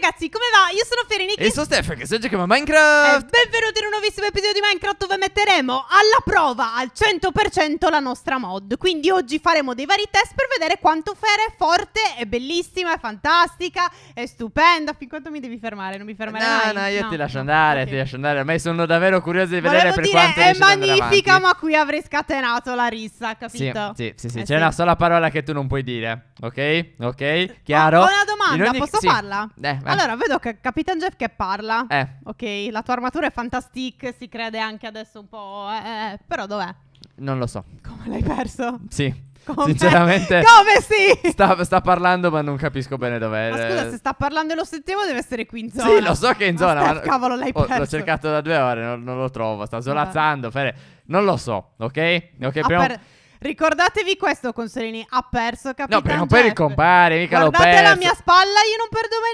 ragazzi, come va? Io sono Ferenik E sono Stefan, che sto giochiamo a Minecraft eh, Benvenuti in un nuovissimo episodio di Minecraft dove metteremo alla prova al 100% la nostra mod Quindi oggi faremo dei vari test per vedere quanto Fer è forte, è bellissima, è fantastica, è stupenda Fin quanto mi devi fermare, non mi fermare no, mai No, io ti lascio andare, okay. ti lascio andare Ormai sono davvero curioso di vedere Volevo per dire, quanto è magnifica ma qui avrei scatenato la rissa, capito? Sì, sì, sì, sì. Eh, c'è sì. una sola parola che tu non puoi dire, ok? Ok? Chiaro? Ho una domanda, ogni... posso sì. farla? Eh, vai. Allora, vedo che Capitan Jeff che parla. Eh. Ok, la tua armatura è fantastica, si crede anche adesso un po'. Eh, eh, però dov'è? Non lo so. Come l'hai perso? Sì. Come? Sinceramente, come sì? Sta, sta, parlando, ma non capisco bene dov'è. Ma scusa, se sta parlando e lo sentivo, deve essere qui in zona. Sì, lo so che è in zona. Ma, ma cavolo, l'hai perso. l'ho cercato da due ore, non, non lo trovo. Sta solazzando. Fere. Non lo so, ok? Ok, prima. Per... Ricordatevi questo, Consolini, ha perso Capitan No, prima o poi ricompare, mica Guardate l'ho Guardate la mia spalla, io non perdo mai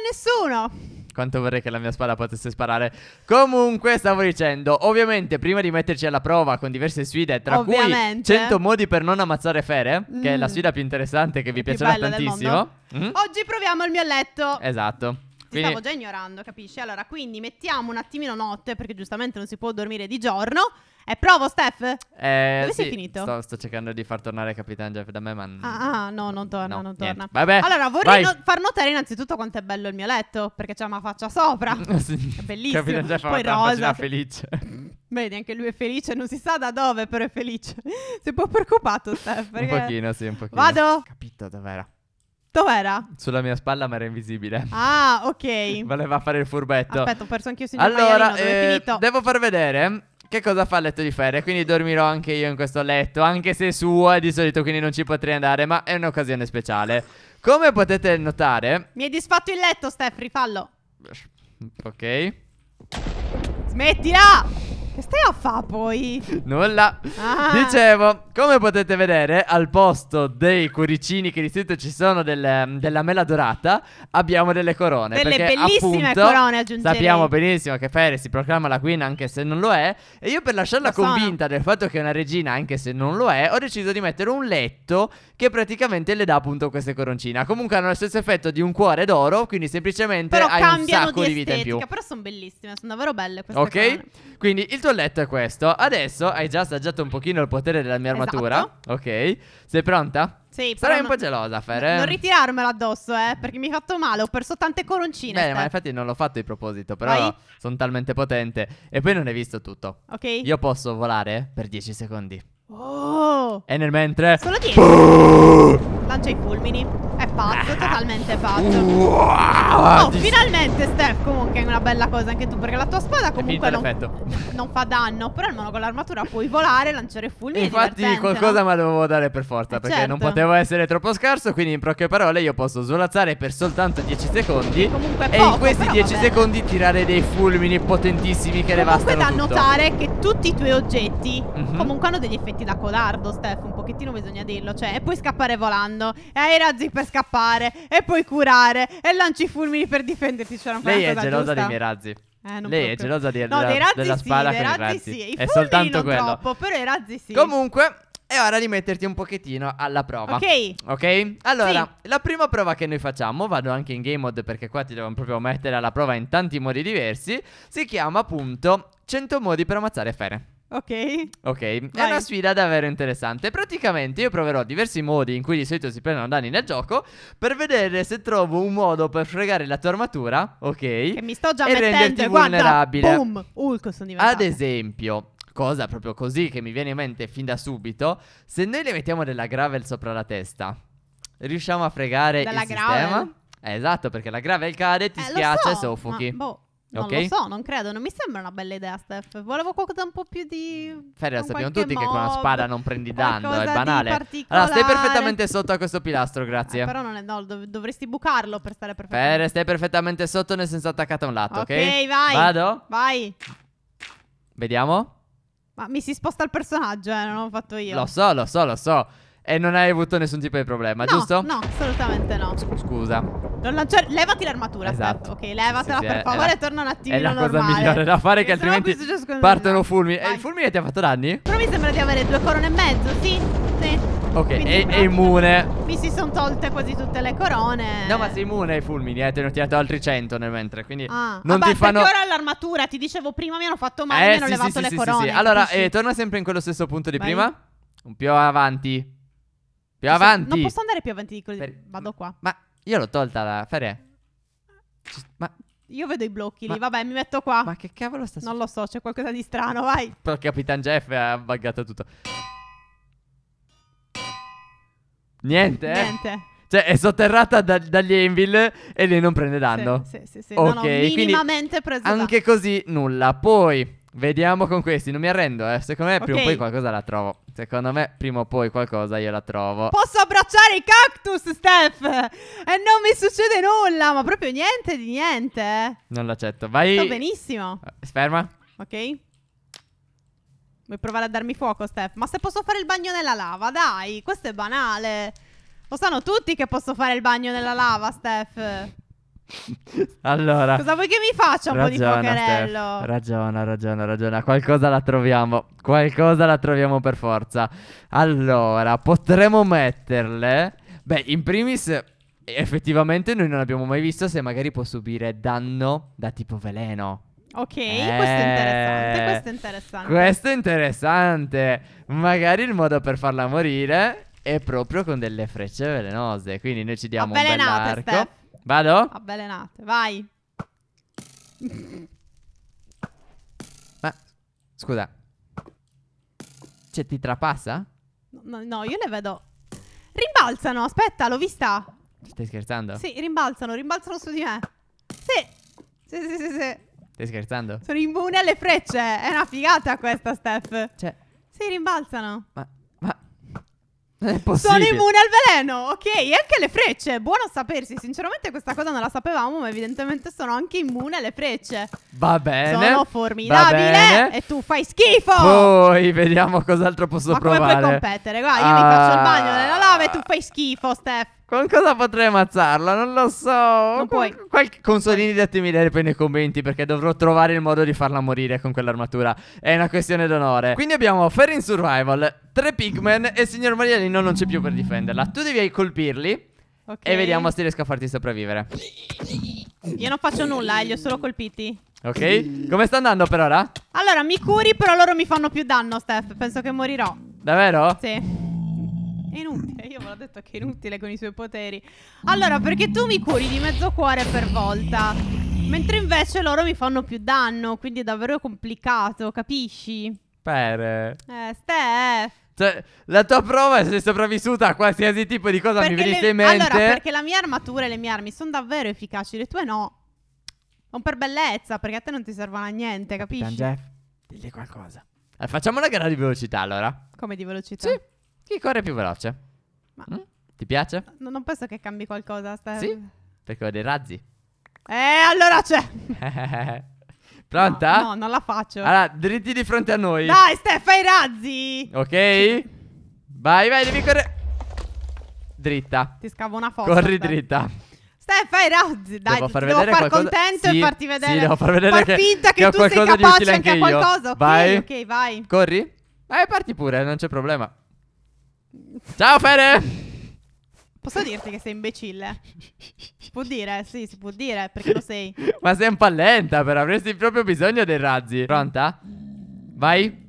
nessuno. Quanto vorrei che la mia spalla potesse sparare. Comunque, stavo dicendo, ovviamente, prima di metterci alla prova con diverse sfide, tra ovviamente. cui 100 modi per non ammazzare Fere, mm. che è la mm. sfida più interessante che vi piacerà tantissimo. Mm. Oggi proviamo il mio letto. Esatto. Quindi... stavo già ignorando, capisci? Allora, quindi mettiamo un attimino notte, perché giustamente non si può dormire di giorno. È eh, provo, Steph? Eh, Dove sì, sei finito? Sto, sto, cercando di far tornare Capitan Jeff da me, ma. Ah, ah no, non torna, no, non torna. Vabbè, allora, vorrei no- far notare innanzitutto quanto è bello il mio letto, perché c'è una faccia sopra. sì. È bellissimo. Capitan Jeff Poi ha una rosa. felice. Vedi, anche lui è felice, non si sa da dove, però è felice. si è un po' preoccupato, Steph. Perché... Un pochino, sì, un pochino. Vado. Capito dov'era. Dov'era? Sulla mia spalla, ma era invisibile. Ah, ok. Voleva fare il furbetto. Aspetta, ho perso anch'io signor Allora, Maialino, eh, devo far vedere che cosa fa il letto di ferro? E quindi dormirò anche io in questo letto, anche se suo di solito, quindi non ci potrei andare, ma è un'occasione speciale. Come potete notare... Mi hai disfatto il letto, Steph, rifallo. Ok. Smettila! Che stai a fa poi? Nulla. Ah. Dicevo, come potete vedere, al posto dei cuoricini che di solito ci sono delle, della mela dorata, abbiamo delle corone. Delle perché, bellissime appunto, corone aggiungerei. Sappiamo benissimo che Fere si proclama la queen anche se non lo è. E io per lasciarla lo convinta sono. del fatto che è una regina anche se non lo è, ho deciso di mettere un letto che praticamente le dà appunto queste coroncine. Comunque hanno lo stesso effetto di un cuore d'oro, quindi semplicemente però hai un sacco di, di vita in più. Però sono bellissime, sono davvero belle queste Ok, corone. quindi il il tuo letto è questo. Adesso hai già assaggiato un pochino il potere della mia armatura. Esatto. Ok. Sei pronta? Sì, Sarai un po' gelosa, Fer. Eh? Non ritirarmela addosso, eh, perché mi hai fatto male. Ho perso tante coroncine. Beh, ma infatti non l'ho fatto di proposito, però sono talmente potente. E poi non hai visto tutto. Ok. Io posso volare per 10 secondi. Oh! E nel mentre... Solo 10. Lancia i fulmini pazzo, totalmente pazzo. oh, finalmente Steph, comunque è una bella cosa anche tu, perché la tua spada comunque non, non, fa danno, però almeno con l'armatura puoi volare, lanciare fulmini. Infatti qualcosa no? me la dovevo dare per forza, eh, perché certo. non potevo essere troppo scarso, quindi in poche parole io posso svolazzare per soltanto 10 secondi comunque poco, e in questi 10 secondi tirare dei fulmini potentissimi che comunque devastano tutto. Comunque da notare che tutti i tuoi oggetti mm -hmm. comunque hanno degli effetti da codardo, Steph, un po' pochettino bisogna dirlo, cioè, e poi scappare volando, e hai i razzi per scappare, e puoi curare, e lanci i fulmini per difenderti. C'era un Lei è gelosa giusta. dei miei razzi. Eh, Lei proprio. è gelosa di, no, della, dei razzi della spada sì, dei razzi, razzi. Sì. I è soltanto quello. Troppo, però i razzi sì. Comunque, è ora di metterti un pochettino alla prova. Ok. Ok? Allora, sì. la prima prova che noi facciamo, vado anche in game mode perché qua ti devo proprio mettere alla prova in tanti modi diversi, si chiama appunto 100 modi per ammazzare fere. Ok. Ok, è una sfida davvero interessante. Praticamente io proverò diversi modi in cui di solito si prendono danni nel gioco per vedere se trovo un modo per fregare la tua armatura, ok? Che mi sto già e mettendo, renderti guarda, vulnerabile. Boom! Hulk sono diventato. Ad esempio, cosa proprio così che mi viene in mente fin da subito, se noi le mettiamo della gravel sopra la testa, riusciamo a fregare della il gravel? sistema? Eh, esatto, perché la gravel cade, ti eh, schiaccia so, e soffochi. boh. Non okay. lo so, non credo, non mi sembra una bella idea, Steph. Volevo qualcosa un po' più di. Ferrea, sappiamo tutti mob, che con una spada non prendi danno, è banale. Allora, stai perfettamente sotto a questo pilastro, grazie. Eh, però non è. No, dov- dovresti bucarlo per stare perfettamente. Ferre, stai perfettamente sotto, nel senso attaccato a un lato, ok? Ok, vai. Vado? Vai. Vediamo. Ma mi si sposta il personaggio, eh, non l'ho fatto io. Lo so, lo so, lo so. E non hai avuto nessun tipo di problema, no, giusto? No, assolutamente no. scusa. Non lanciare... Levati l'armatura, esatto. Ok, levatela sì, sì, per favore, la... torna un attimo. È la cosa normale. migliore da fare, che, altrimenti partono fulmini. E il fulmine ti ha fatto danni? Però mi sembra di avere due corone e mezzo, sì. Sì. Ok, Quindi è, immune. Mi si sono tolte quasi tutte le corone. No, ma sei immune ai fulmini, eh. Te ne ho tirato altri 100 nel mentre. Quindi ah. ah non Vabbè, ti fanno. Ma ora l'armatura, ti dicevo prima, mi hanno fatto male, eh, mi hanno sì, levato sì, le sì, corone. Sì, sì. Allora, eh, torna sempre in quello stesso punto di Vai. prima. Un più avanti. Più posso, avanti. Non posso andare più avanti di così. Per... Vado qua. Ma io l'ho tolta la Fere. Ma... Io vedo i blocchi ma... lì. Vabbè, mi metto qua. Ma che cavolo sta succedendo? Non lo so, c'è qualcosa di strano, vai. Però Capitan Jeff ha buggato tutto. Niente, eh? Niente. Cioè, è sotterrata da, dagli Anvil e lei non prende danno. Sì, sì, sì. sì. Ok, no, no, minimamente preso Anche così, nulla. Poi, vediamo con questi. Non mi arrendo, eh. Secondo me, okay. prima o poi qualcosa la trovo. Secondo me prima o poi qualcosa io la trovo. Posso abbracciare i cactus, Steph! E non mi succede nulla, ma proprio niente di niente. Non l'accetto. Vai. Sto benissimo. Ferma. Eh, ok. Vuoi provare a darmi fuoco, Steph? Ma se posso fare il bagno nella lava, dai, questo è banale. Lo sanno tutti che posso fare il bagno nella lava, Steph. allora, cosa vuoi che mi faccia un ragiona, po' di pocherello? ragiona, ragiona, ragiona. Qualcosa la troviamo. Qualcosa la troviamo per forza. Allora, potremmo metterle. Beh, in primis, effettivamente, noi non abbiamo mai visto se magari può subire danno da tipo veleno. Ok, eh, questo è interessante, questo è interessante. Questo è interessante. Magari il modo per farla morire è proprio con delle frecce velenose. Quindi noi ci diamo Avvelenate, un bell'arco. Steph. Vado? Avvelenate, vai. Ma scusa. Cioè, ti trapassa? No, no, io le vedo. Rimbalzano, aspetta, l'ho vista. Stai scherzando? Sì, rimbalzano, rimbalzano su di me. Sì. Sì, sì, sì, sì. Stai scherzando? Sono immune alle frecce. È una figata questa, Steph. Cioè. Sì, rimbalzano. Ma è possibile. Sono immune al veleno, ok? E anche alle frecce, buono sapersi. Sinceramente questa cosa non la sapevamo, ma evidentemente sono anche immune alle frecce. Va bene. Sono formidabile bene. e tu fai schifo. Poi vediamo cos'altro posso ma provare. Ma come puoi competere? Guarda, io ah. mi faccio il bagno nella ah. lava e tu fai schifo, Steph. Con cosa potrei ammazzarla? Non lo so. Non puoi. Qualche... Consolini, datemi le poi nei commenti perché dovrò trovare il modo di farla morire con quell'armatura. È una questione d'onore. Quindi abbiamo Ferrin Survival, tre pigmen e il signor Marianino non c'è più per difenderla. Tu devi colpirli okay. e vediamo se riesco a farti sopravvivere. Io non faccio nulla, eh, li ho solo colpiti. Ok, come sta andando per ora? Allora, mi curi, però loro mi fanno più danno, Steph. Penso che morirò. Davvero? Sì. È inutile, io ve l'ho detto che è inutile con i suoi poteri. Allora, perché tu mi curi di mezzo cuore per volta. Mentre invece loro mi fanno più danno, quindi è davvero complicato, capisci? sapere. Eh, Steph. Cioè, la tua prova è se sei sopravvissuta a qualsiasi tipo di cosa perché mi venisse le... in mente. Allora, perché la mia armatura e le mie armi sono davvero efficaci, le tue no. Un per bellezza, perché a te non ti servono a niente, Capitan capisci? Jeff, digli qualcosa. Eh, facciamo una gara di velocità, allora. Come di velocità? Sì. Chi corre più veloce? Ma... Mm? Ti piace? No, non penso che cambi qualcosa, Steph. Sì, perché ho dei razzi. Eh, allora c'è. Pronta? No, no, non la faccio. Allora, dritti di fronte a noi. Dai, Stefano, fai i razzi. Ok. Vai, vai, devi correre. Dritta. Ti scavo una foto. Corri Steph. dritta. Stefano, fai i razzi. Dai, devo ti far, devo far qualcosa... contento sì, e farti vedere. Sì, devo far vedere far che, finta che, che tu sei capace anche, anche a qualcosa. Okay, vai. Ok, vai. Corri. Vai, eh, parti pure, non c'è problema. Ciao, Fede. Posso dirti che sei imbecille? Si può dire, sì, si può dire, perché lo sei. Ma sei un po' lenta, però avresti proprio bisogno dei razzi. Pronta? Vai.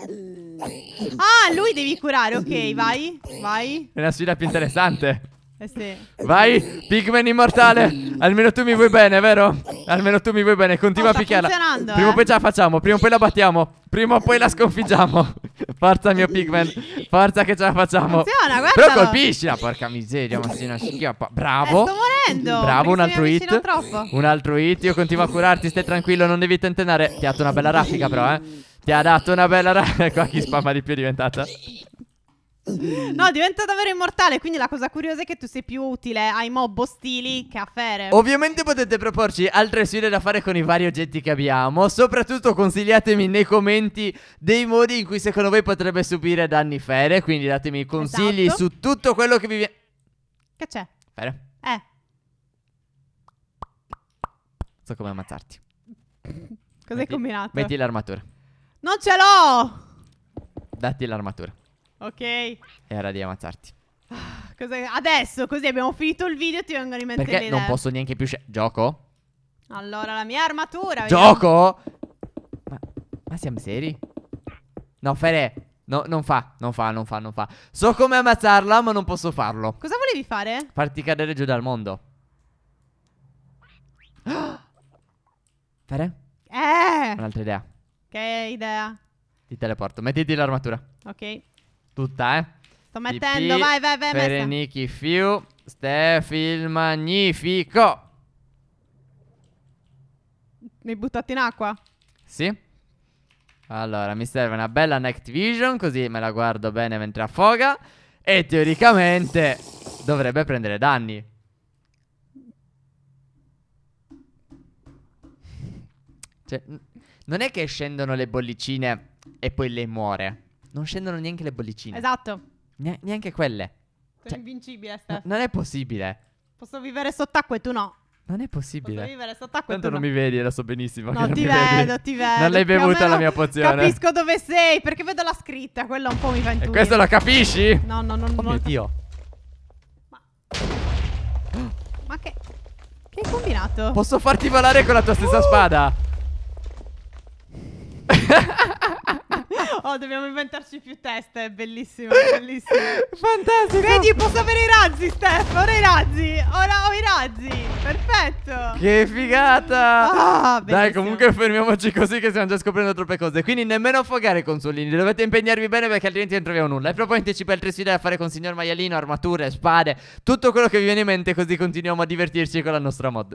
Ah, lui devi curare, ok, vai, vai. È una sfida più interessante. Eh sì. Vai, Pigman immortale. Almeno tu mi vuoi bene, vero? Almeno tu mi vuoi bene. Continua oh, a picchiarla. Prima o eh? poi ce la facciamo. Prima o poi la battiamo. Prima o poi la sconfiggiamo. Forza mio Pigman. Forza che ce la facciamo. Funziona, guardalo. Però colpisci porca miseria, Massina eh, schiappa. Bravo. Eh, sto morendo. Bravo, un altro hit. Troppo. Un altro hit. Io continuo a curarti, stai tranquillo, non devi tentenare. Ti ha dato una bella raffica però, eh. Ti ha dato una bella raffica. Qua chi spamma di più è diventata. No, diventa davvero immortale. Quindi la cosa curiosa è che tu sei più utile ai mob ostili che a Fere. Ovviamente potete proporci altre sfide da fare con i vari oggetti che abbiamo. Soprattutto consigliatemi nei commenti dei modi in cui secondo voi potrebbe subire danni Fere. Quindi datemi consigli esatto. su tutto quello che vi viene. Che c'è? Fere. Eh. So come ammazzarti. Cos'hai combinato? Metti l'armatura. Non ce l'ho! Datti l'armatura. Ok. È ora di ammazzarti. Ah, cos'è? Adesso così abbiamo finito il video ti vengono in mente Perché le non posso neanche più Gioco? Allora la mia armatura Gioco? Ma, ma, siamo seri? No Fere no, Non fa Non fa Non fa Non fa So come ammazzarla ma non posso farlo Cosa volevi fare? Farti cadere giù dal mondo Fere? Eh Un'altra idea Che idea? Ti teleporto Mettiti l'armatura Ok Tutta, eh. Sto mettendo, Pipì, vai, vai, vai. Bereniki Fiu, Stef il Magnifico. Mi hai buttato in acqua? Sì. Allora, mi serve una bella night vision, così me la guardo bene mentre affoga. E teoricamente dovrebbe prendere danni. Cioè, non è che scendono le bollicine e poi lei muore non scendono neanche le bollicine. Esatto. Ne- neanche quelle. Sono Cioè, invincibile, Steph. n- non è possibile. Posso vivere sott'acqua e tu no. Non è Posso possibile. vivere sott'acqua e tu Tanto non no. mi vedi, lo so benissimo. che non ti mi vedi. ti vedo. Non l'hai bevuta la mia pozione. Capisco dove sei, perché vedo la scritta, quella un po' mi fa E intuire. questo lo capisci? No, no, no, no. Oh mio Dio. Ma... Ma che... Che hai combinato? Posso farti volare con la tua stessa uh! spada? Oh, dobbiamo inventarci più teste, è bellissimo, bellissimo. Fantastico. Vedi, posso avere i razzi, Steph, ora i razzi, ora ho i razzi, perfetto. Che figata. Ah, Dai, comunque fermiamoci così che stiamo già scoprendo troppe cose. Quindi nemmeno affogare, consolini, dovete impegnarvi bene perché altrimenti non troviamo nulla. E proprio anticipa altre sfide da fare con signor Maialino, armature, spade, tutto quello che vi viene in mente così continuiamo a divertirci con la nostra mod.